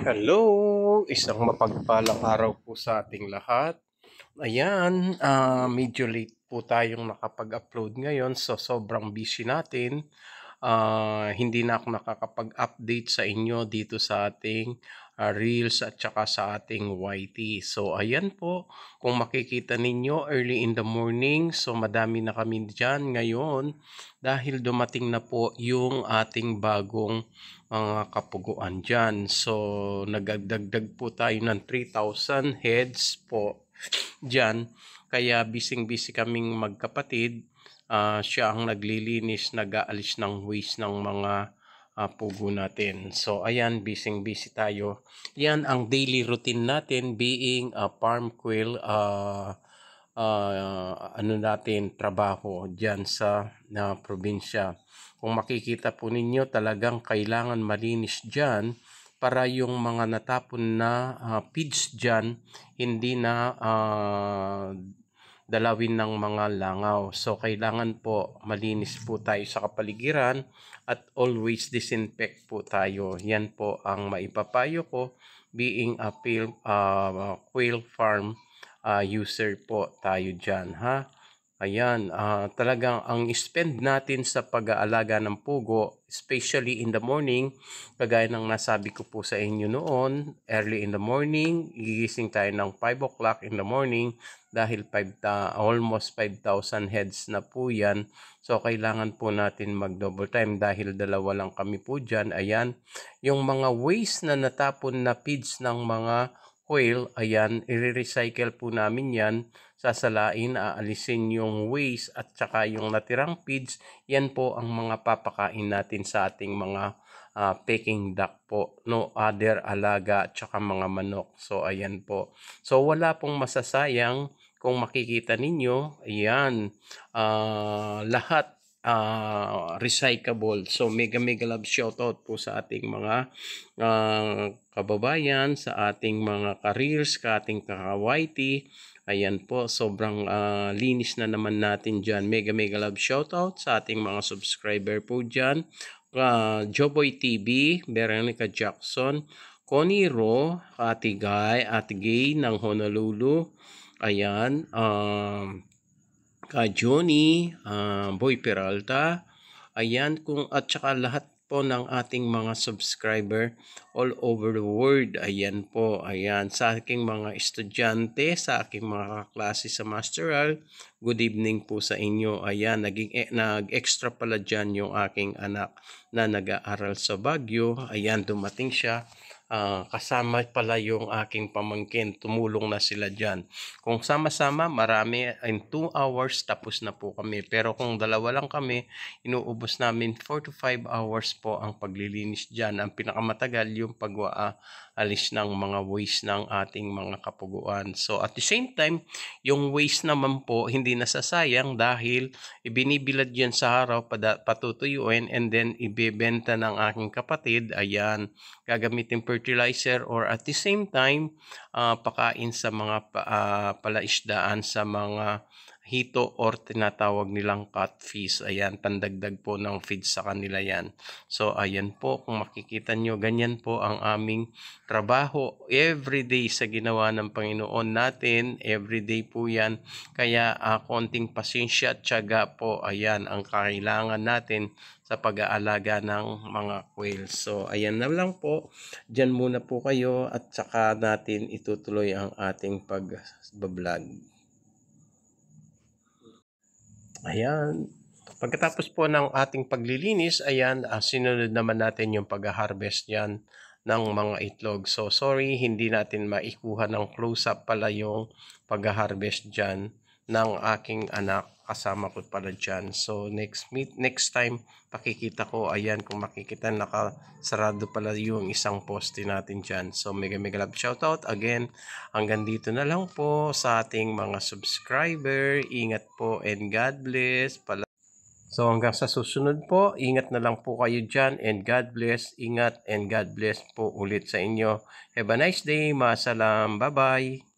Hello! Isang mapagpalang araw po sa ating lahat. Ayan, uh, medyo late po tayong nakapag-upload ngayon so sobrang busy natin. Uh, hindi na ako nakakapag-update sa inyo dito sa ating uh, Reels at saka sa ating YT. So ayan po, kung makikita ninyo early in the morning, so madami na kami dyan ngayon dahil dumating na po yung ating bagong mga kapuguan dyan. So nagdagdag po tayo ng 3,000 heads po dyan. Kaya bising bising kaming magkapatid. Uh, siya ang naglilinis, nag-aalis ng waste ng mga uh, pugo natin. So ayan, busy busy tayo. Yan ang daily routine natin being a farm quail uh, ah, uh, ah, ano natin trabaho diyan sa na uh, probinsya. Kung makikita po ninyo talagang kailangan malinis diyan para yung mga natapon na uh, feeds diyan hindi na uh, dalawin ng mga langaw. So kailangan po malinis po tayo sa kapaligiran at always disinfect po tayo. Yan po ang maipapayo ko being a pale, uh, quail farm uh, user po tayo dyan ha. Ayan, uh, talagang ang spend natin sa pag-aalaga ng pugo, especially in the morning, kagaya ng nasabi ko po sa inyo noon, early in the morning, gigising tayo ng 5 o'clock in the morning dahil 5, uh, almost 5,000 heads na po yan. So, kailangan po natin mag-double time dahil dalawa lang kami po dyan. Ayan, yung mga waste na natapon na feeds ng mga oil, ayan, i-recycle po namin yan. Sasalain, aalisin yung waste at saka yung natirang feeds. Yan po ang mga papakain natin sa ating mga uh, peking duck po. No other alaga at saka mga manok. So, ayan po. So, wala pong masasayang kung makikita ninyo. Ayan, uh, lahat uh, recyclable. So mega mega love shoutout po sa ating mga uh, kababayan, sa ating mga careers, ka ating kakawaiti. Ayan po, sobrang uh, linis na naman natin dyan. Mega mega love shoutout sa ating mga subscriber po dyan. Uh, Joboy TV, Veronica Jackson, Connie Ro, Ate Guy, Ate Gay ng Honolulu. Ayan, um, uh, ka Johnny, uh, Boy Peralta, ayan kung at saka lahat po ng ating mga subscriber all over the world. Ayan po, ayan sa aking mga estudyante, sa aking mga klase sa masteral, good evening po sa inyo. Ayan, naging eh, nag-extra pala diyan yung aking anak na nag-aaral sa Baguio. Ayan, dumating siya uh, kasama pala yung aking pamangkin. Tumulong na sila dyan. Kung sama-sama, marami. In 2 hours, tapos na po kami. Pero kung dalawa lang kami, inuubos namin 4 to 5 hours po ang paglilinis dyan. Ang pinakamatagal yung pagwaalis ng mga waste ng ating mga kapuguan. So at the same time, yung waste naman po hindi nasasayang dahil ibinibilad yan sa araw patutuyuin and then ibebenta ng aking kapatid. Ayan, gagamitin per fertilizer or at the same time uh, pakain sa mga uh, palaisdaan sa mga hito or tinatawag nilang cut fees. Ayan, pandagdag po ng feed sa kanila yan. So, ayan po, kung makikita nyo, ganyan po ang aming trabaho everyday sa ginawa ng Panginoon natin. Everyday po yan. Kaya, uh, konting pasensya at tiyaga po, ayan, ang kailangan natin sa pag-aalaga ng mga quails. So, ayan na lang po. Diyan muna po kayo at saka natin itutuloy ang ating pag-vlog. Ayan. Pagkatapos po ng ating paglilinis, ayan, uh, sinunod naman natin yung pag-harvest yan ng mga itlog. So sorry, hindi natin maikuha ng close-up pala yung pag-harvest dyan ng aking anak kasama ko pala dyan. So, next meet, next time, pakikita ko, ayan, kung makikita, nakasarado pala yung isang poste natin dyan. So, mega mega love shoutout. Again, hanggang dito na lang po sa ating mga subscriber. Ingat po and God bless. Pala So, hanggang sa susunod po, ingat na lang po kayo dyan and God bless. Ingat and God bless po ulit sa inyo. Have a nice day. Masalam. Bye-bye.